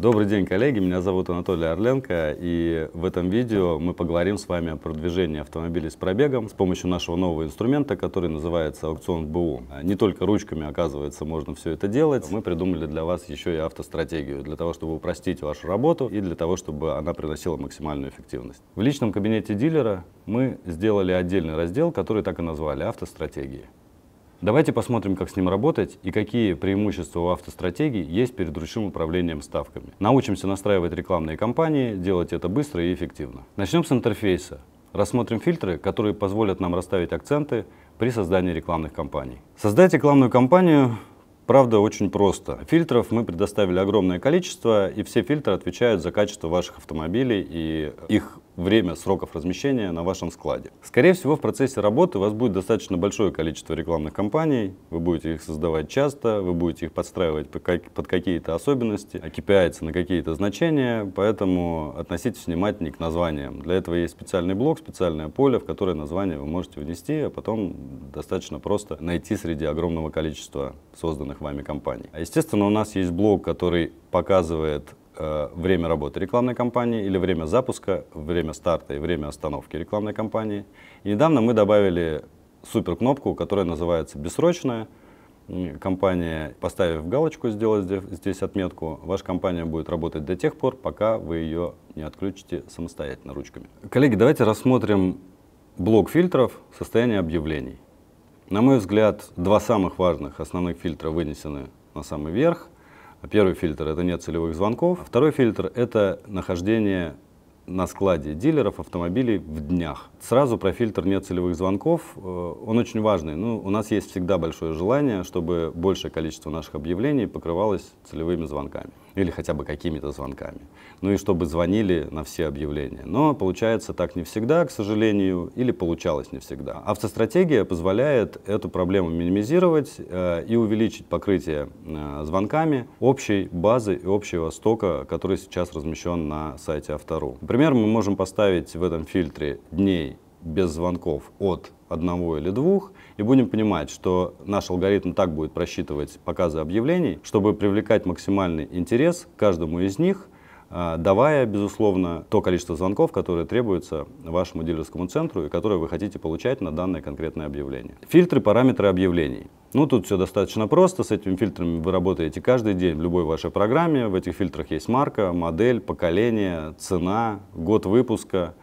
Добрый день, коллеги. Меня зовут Анатолий Орленко. И в этом видео мы поговорим с вами о продвижении автомобилей с пробегом с помощью нашего нового инструмента, который называется аукцион БУ. Не только ручками, оказывается, можно все это делать. Мы придумали для вас еще и автостратегию, для того, чтобы упростить вашу работу и для того, чтобы она приносила максимальную эффективность. В личном кабинете дилера мы сделали отдельный раздел, который так и назвали «Автостратегии». Давайте посмотрим, как с ним работать и какие преимущества у автостратегии есть перед ручным управлением ставками. Научимся настраивать рекламные кампании, делать это быстро и эффективно. Начнем с интерфейса. Рассмотрим фильтры, которые позволят нам расставить акценты при создании рекламных кампаний. Создать рекламную кампанию Правда, очень просто. Фильтров мы предоставили огромное количество, и все фильтры отвечают за качество ваших автомобилей и их время сроков размещения на вашем складе. Скорее всего, в процессе работы у вас будет достаточно большое количество рекламных кампаний, вы будете их создавать часто, вы будете их подстраивать под какие-то особенности, KPI на какие-то значения, поэтому относитесь внимательнее к названиям. Для этого есть специальный блок, специальное поле, в которое название вы можете внести, а потом достаточно просто найти среди огромного количества созданных вами компаний. А естественно, у нас есть блок, который показывает Э, время работы рекламной кампании или время запуска, время старта и время остановки рекламной кампании. И недавно мы добавили супер кнопку, которая называется «Бессрочная», компания, поставив галочку, сделала здесь отметку, ваша компания будет работать до тех пор, пока вы ее не отключите самостоятельно ручками. Коллеги, давайте рассмотрим блок фильтров «Состояние объявлений». На мой взгляд, два самых важных основных фильтра вынесены на самый верх. А первый фильтр — это нет целевых звонков. А второй фильтр — это нахождение на складе дилеров автомобилей в днях. Сразу про фильтр нет целевых звонков. Э, он очень важный. Ну, у нас есть всегда большое желание, чтобы большее количество наших объявлений покрывалось целевыми звонками или хотя бы какими-то звонками. Ну и чтобы звонили на все объявления. Но получается так не всегда, к сожалению, или получалось не всегда. Автостратегия позволяет эту проблему минимизировать э, и увеличить покрытие э, звонками общей базы и общего стока, который сейчас размещен на сайте Автору. Например, мы можем поставить в этом фильтре дней без звонков от одного или двух, и будем понимать, что наш алгоритм так будет просчитывать показы объявлений, чтобы привлекать максимальный интерес к каждому из них, э, давая, безусловно, то количество звонков, которое требуется вашему дилерскому центру и которое вы хотите получать на данное конкретное объявление. Фильтры, параметры объявлений. Ну, тут все достаточно просто, с этими фильтрами вы работаете каждый день в любой вашей программе. В этих фильтрах есть марка, модель, поколение, цена, год выпуска.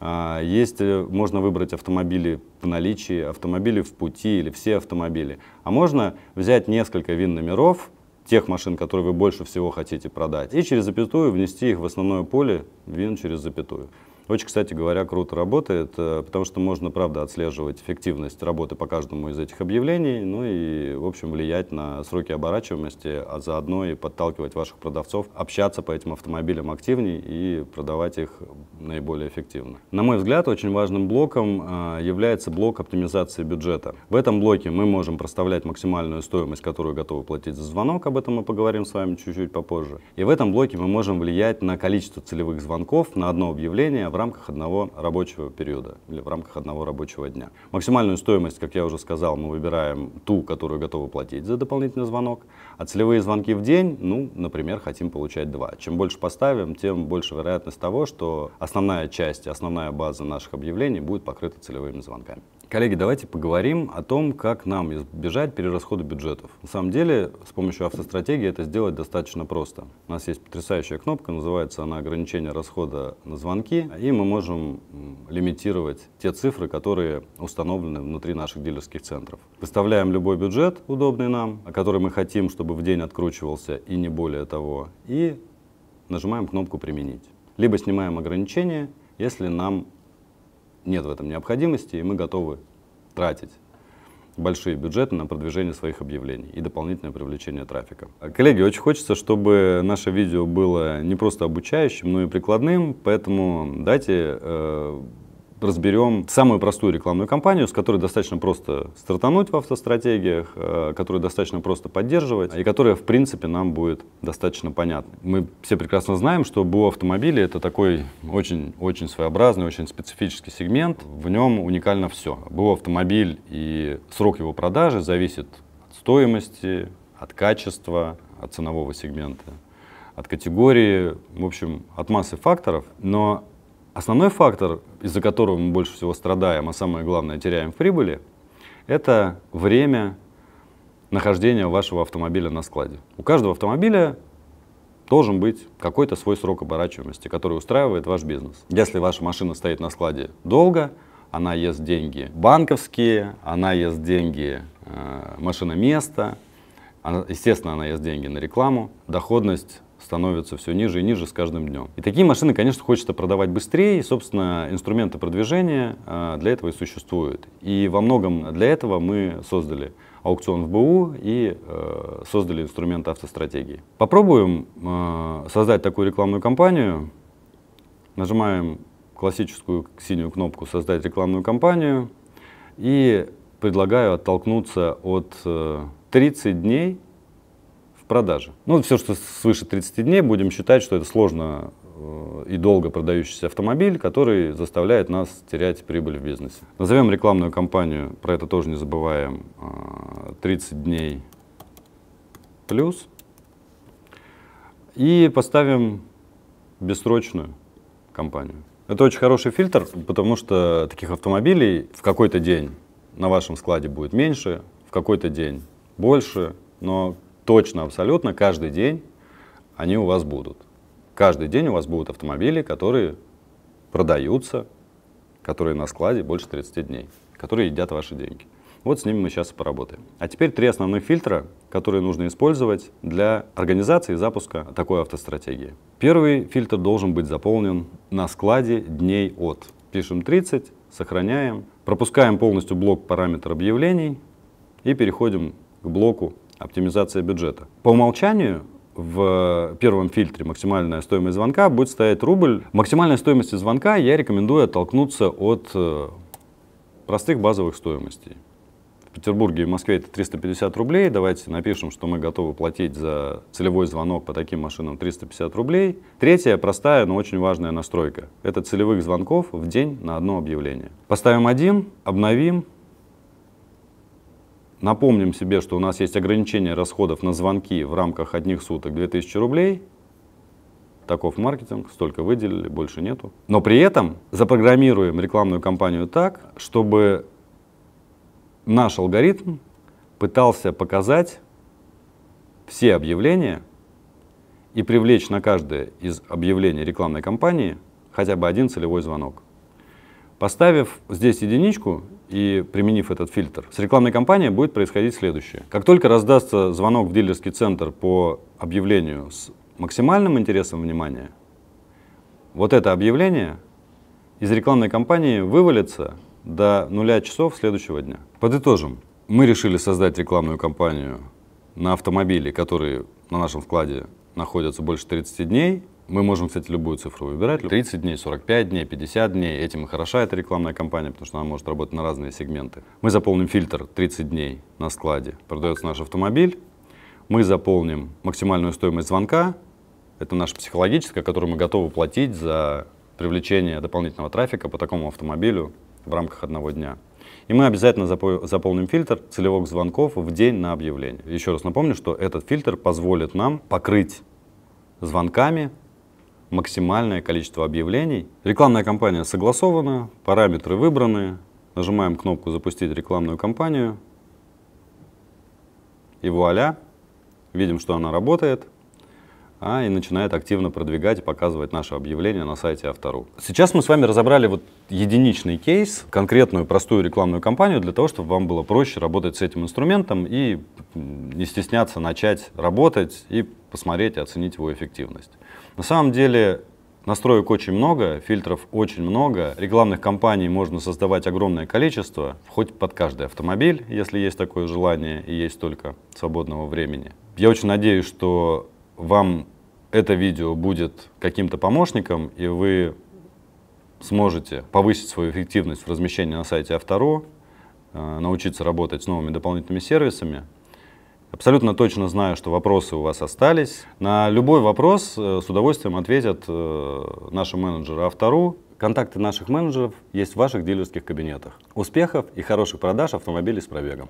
Э, есть, э, можно выбрать автомобили по наличии автомобилей в пути или все автомобили. А можно взять несколько ВИН-номеров тех машин, которые вы больше всего хотите продать, и через запятую внести их в основное поле ВИН через запятую. Очень, кстати говоря, круто работает, э, потому что можно, правда, отслеживать эффективность работы по каждому из этих объявлений, ну и, в общем, влиять на сроки оборачиваемости, а заодно и подталкивать ваших продавцов общаться по этим автомобилям активнее и продавать их наиболее эффективно. На мой взгляд, очень важным блоком э, является блок оптимизации бюджета. В этом блоке мы можем проставлять максимальную стоимость, которую готовы платить за звонок, об этом мы поговорим с вами чуть-чуть попозже. И в этом блоке мы можем влиять на количество целевых звонков на одно объявление в рамках одного рабочего периода или в рамках одного рабочего дня. Максимальную стоимость, как я уже сказал, мы выбираем ту, которую готовы платить за дополнительный звонок, а целевые звонки в день, ну, например, хотим получать два. Чем больше поставим, тем больше вероятность того, что основная часть, основная база наших объявлений будет покрыта целевыми звонками. Коллеги, давайте поговорим о том, как нам избежать перерасхода бюджетов. На самом деле, с помощью автостратегии это сделать достаточно просто. У нас есть потрясающая кнопка, называется она «Ограничение расхода на звонки», и мы можем лимитировать те цифры, которые установлены внутри наших дилерских центров. Выставляем любой бюджет, удобный нам, который мы хотим, чтобы в день откручивался и не более того, и нажимаем кнопку «Применить». Либо снимаем ограничение, если нам нет в этом необходимости, и мы готовы тратить большие бюджеты на продвижение своих объявлений и дополнительное привлечение трафика. Коллеги, очень хочется, чтобы наше видео было не просто обучающим, но и прикладным, поэтому дайте э, разберем самую простую рекламную кампанию, с которой достаточно просто стартануть в автостратегиях, э, которую достаточно просто поддерживать и которая, в принципе, нам будет достаточно понятна. Мы все прекрасно знаем, что БУ автомобили это такой очень-очень своеобразный, очень специфический сегмент. В нем уникально все. БУ автомобиль и срок его продажи зависит от стоимости, от качества, от ценового сегмента от категории, в общем, от массы факторов, но Основной фактор, из-за которого мы больше всего страдаем, а самое главное, теряем в прибыли, это время нахождения вашего автомобиля на складе. У каждого автомобиля должен быть какой-то свой срок оборачиваемости, который устраивает ваш бизнес. Если ваша машина стоит на складе долго, она ест деньги банковские, она ест деньги э, машиноместа, она, естественно, она ест деньги на рекламу, доходность становится все ниже и ниже с каждым днем. И такие машины, конечно, хочется продавать быстрее, и, собственно, инструменты продвижения а, для этого и существуют. И во многом для этого мы создали аукцион в БУ и э, создали инструмент автостратегии. Попробуем э, создать такую рекламную кампанию. Нажимаем классическую синюю кнопку «Создать рекламную кампанию» и предлагаю оттолкнуться от э, 30 дней продажи. Ну, все, что свыше 30 дней, будем считать, что это сложно э, и долго продающийся автомобиль, который заставляет нас терять прибыль в бизнесе. Назовем рекламную кампанию, про это тоже не забываем, 30 э, дней плюс. И поставим бессрочную кампанию. Это очень хороший фильтр, потому что таких автомобилей в какой-то день на вашем складе будет меньше, в какой-то день больше, но точно абсолютно каждый день они у вас будут. Каждый день у вас будут автомобили, которые продаются, которые на складе больше 30 дней, которые едят ваши деньги. Вот с ними мы сейчас и поработаем. А теперь три основных фильтра, которые нужно использовать для организации и запуска такой автостратегии. Первый фильтр должен быть заполнен на складе дней от. Пишем 30, сохраняем, пропускаем полностью блок параметр объявлений и переходим к блоку оптимизация бюджета. По умолчанию в первом фильтре максимальная стоимость звонка будет стоять рубль. Максимальной стоимости звонка я рекомендую оттолкнуться от э, простых базовых стоимостей. В Петербурге и Москве это 350 рублей. Давайте напишем, что мы готовы платить за целевой звонок по таким машинам 350 рублей. Третья простая, но очень важная настройка. Это целевых звонков в день на одно объявление. Поставим один, обновим, Напомним себе, что у нас есть ограничение расходов на звонки в рамках одних суток 2000 рублей. Таков маркетинг, столько выделили, больше нету. Но при этом запрограммируем рекламную кампанию так, чтобы наш алгоритм пытался показать все объявления и привлечь на каждое из объявлений рекламной кампании хотя бы один целевой звонок. Поставив здесь единичку и применив этот фильтр, с рекламной кампанией будет происходить следующее. Как только раздастся звонок в дилерский центр по объявлению с максимальным интересом внимания, вот это объявление из рекламной кампании вывалится до нуля часов следующего дня. Подытожим. Мы решили создать рекламную кампанию на автомобили, которые на нашем вкладе находятся больше 30 дней, мы можем, кстати, любую цифру выбирать. 30 дней, 45 дней, 50 дней. Этим и хороша эта рекламная кампания, потому что она может работать на разные сегменты. Мы заполним фильтр 30 дней на складе. Продается наш автомобиль. Мы заполним максимальную стоимость звонка. Это наша психологическая, которую мы готовы платить за привлечение дополнительного трафика по такому автомобилю в рамках одного дня. И мы обязательно заполним фильтр целевых звонков в день на объявление. Еще раз напомню, что этот фильтр позволит нам покрыть звонками максимальное количество объявлений. Рекламная кампания согласована, параметры выбраны. Нажимаем кнопку «Запустить рекламную кампанию». И вуаля, видим, что она работает а, и начинает активно продвигать и показывать наше объявление на сайте Автору. Сейчас мы с вами разобрали вот единичный кейс, конкретную простую рекламную кампанию для того, чтобы вам было проще работать с этим инструментом и не стесняться начать работать и посмотреть и оценить его эффективность. На самом деле настроек очень много, фильтров очень много, рекламных кампаний можно создавать огромное количество, хоть под каждый автомобиль, если есть такое желание и есть только свободного времени. Я очень надеюсь, что вам это видео будет каким-то помощником, и вы сможете повысить свою эффективность в размещении на сайте АВТОРУ, э, научиться работать с новыми дополнительными сервисами, Абсолютно точно знаю, что вопросы у вас остались. На любой вопрос э, с удовольствием ответят э, наши менеджеры Автору. Контакты наших менеджеров есть в ваших дилерских кабинетах. Успехов и хороших продаж автомобилей с пробегом.